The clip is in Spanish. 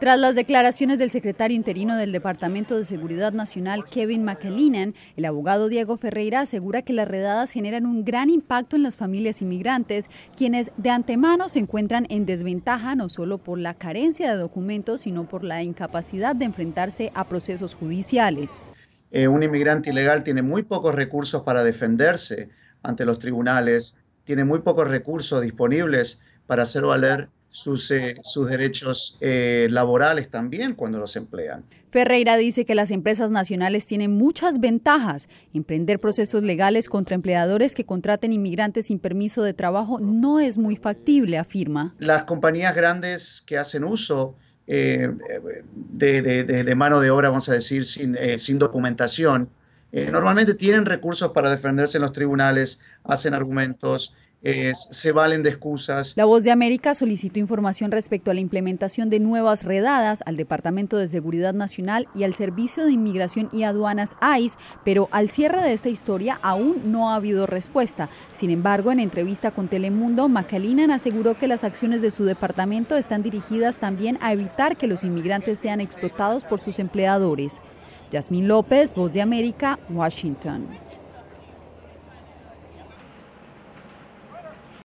Tras las declaraciones del secretario interino del Departamento de Seguridad Nacional, Kevin McAleenan, el abogado Diego Ferreira asegura que las redadas generan un gran impacto en las familias inmigrantes, quienes de antemano se encuentran en desventaja no solo por la carencia de documentos, sino por la incapacidad de enfrentarse a procesos judiciales. Eh, un inmigrante ilegal tiene muy pocos recursos para defenderse ante los tribunales, tiene muy pocos recursos disponibles para hacer valer eh, sus, derechos eh, laborales también cuando los emplean. Ferreira dice que las empresas nacionales tienen muchas ventajas. Emprender procesos legales contra empleadores que contraten inmigrantes sin permiso de trabajo no es muy factible, afirma. Las compañías grandes que hacen uso eh, de, mano de obra, vamos a decir, sin, sin documentación, normalmente tienen recursos para defenderse en los tribunales, hacen argumentos, se valen de excusas. La Voz de América solicitó información respecto a la implementación de nuevas redadas al Departamento de Seguridad Nacional y al Servicio de Inmigración y Aduanas ICE, pero al cierre de esta historia aún no ha habido respuesta. Sin embargo, en entrevista con Telemundo, Macalinan aseguró que las acciones de su departamento están dirigidas también a evitar que los inmigrantes sean explotados por sus empleadores. Yasmín López, Voz de América, Washington.